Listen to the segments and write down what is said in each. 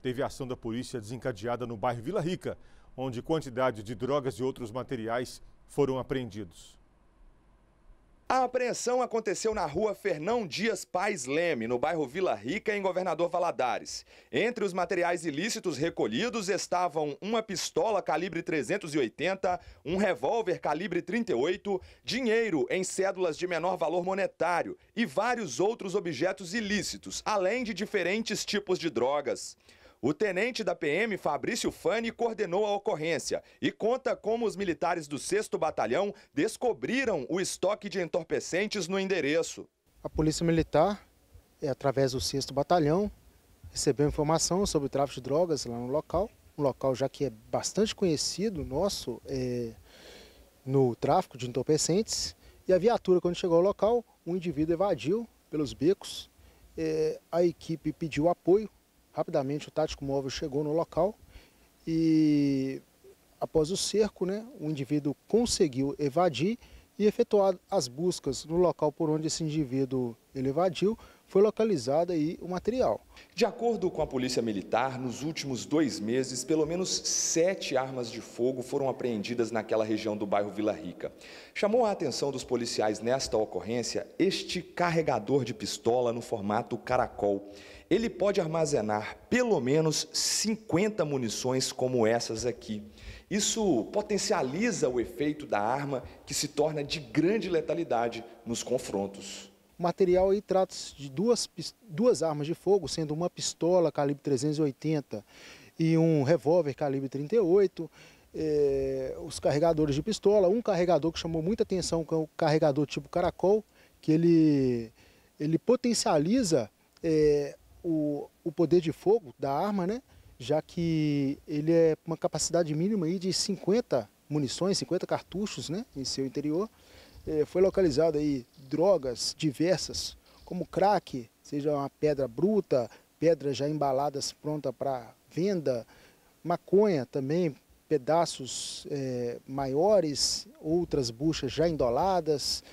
Teve ação da polícia desencadeada no bairro Vila Rica, onde quantidade de drogas e outros materiais foram apreendidos. A apreensão aconteceu na rua Fernão Dias Pais Leme, no bairro Vila Rica, em Governador Valadares. Entre os materiais ilícitos recolhidos estavam uma pistola calibre 380, um revólver calibre 38, dinheiro em cédulas de menor valor monetário e vários outros objetos ilícitos, além de diferentes tipos de drogas. O tenente da PM, Fabrício Fani, coordenou a ocorrência e conta como os militares do 6 Batalhão descobriram o estoque de entorpecentes no endereço. A Polícia Militar, é, através do 6 Batalhão, recebeu informação sobre o tráfico de drogas lá no local, um local já que é bastante conhecido nosso é, no tráfico de entorpecentes. E a viatura, quando chegou ao local, um indivíduo evadiu pelos becos. É, a equipe pediu apoio Rapidamente o tático móvel chegou no local e após o cerco, né, o indivíduo conseguiu evadir e efetuar as buscas no local por onde esse indivíduo ele evadiu, foi localizado aí o material. De acordo com a Polícia Militar, nos últimos dois meses, pelo menos sete armas de fogo foram apreendidas naquela região do bairro Vila Rica. Chamou a atenção dos policiais nesta ocorrência este carregador de pistola no formato caracol. Ele pode armazenar pelo menos 50 munições como essas aqui. Isso potencializa o efeito da arma, que se torna de grande letalidade nos confrontos. O material aí trata-se de duas, duas armas de fogo, sendo uma pistola calibre 380 e um revólver calibre 38, eh, os carregadores de pistola, um carregador que chamou muita atenção, que é o carregador tipo caracol, que ele, ele potencializa eh, o, o poder de fogo da arma, né? já que ele é uma capacidade mínima aí de 50 munições, 50 cartuchos né? em seu interior. É, foi localizado aí drogas diversas, como crack, seja uma pedra bruta, pedras já embaladas pronta para venda, maconha também, pedaços é, maiores, outras buchas já indoladas.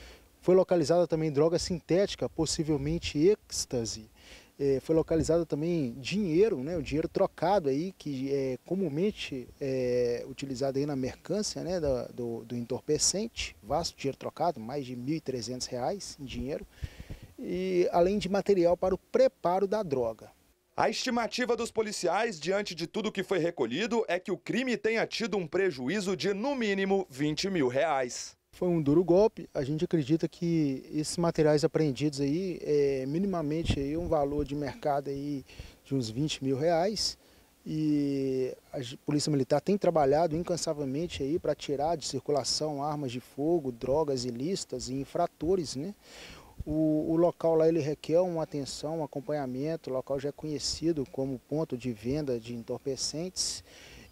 Foi localizada também droga sintética, possivelmente êxtase é, foi localizado também dinheiro, né, o dinheiro trocado aí, que é comumente é, utilizado aí na mercância né, do, do, entorpecente, vasto dinheiro trocado, mais de R$ 1.300 em dinheiro, e além de material para o preparo da droga. A estimativa dos policiais, diante de tudo que foi recolhido, é que o crime tenha tido um prejuízo de, no mínimo, 20 mil reais. Foi um duro golpe. A gente acredita que esses materiais apreendidos aí, é, minimamente aí, um valor de mercado aí de uns 20 mil reais. E a Polícia Militar tem trabalhado incansavelmente aí para tirar de circulação armas de fogo, drogas ilícitas e infratores, né? O, o, local lá ele requer uma atenção, um acompanhamento, o local já é conhecido como ponto de venda de entorpecentes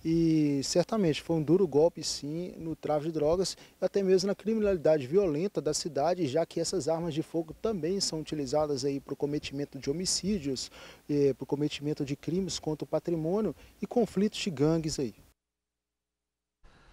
e certamente foi um duro golpe, sim, no tráfico de drogas e até mesmo na criminalidade violenta da cidade, já que essas armas de fogo também são utilizadas aí para o cometimento de homicídios, eh, para o cometimento de crimes contra o patrimônio e conflitos de gangues aí.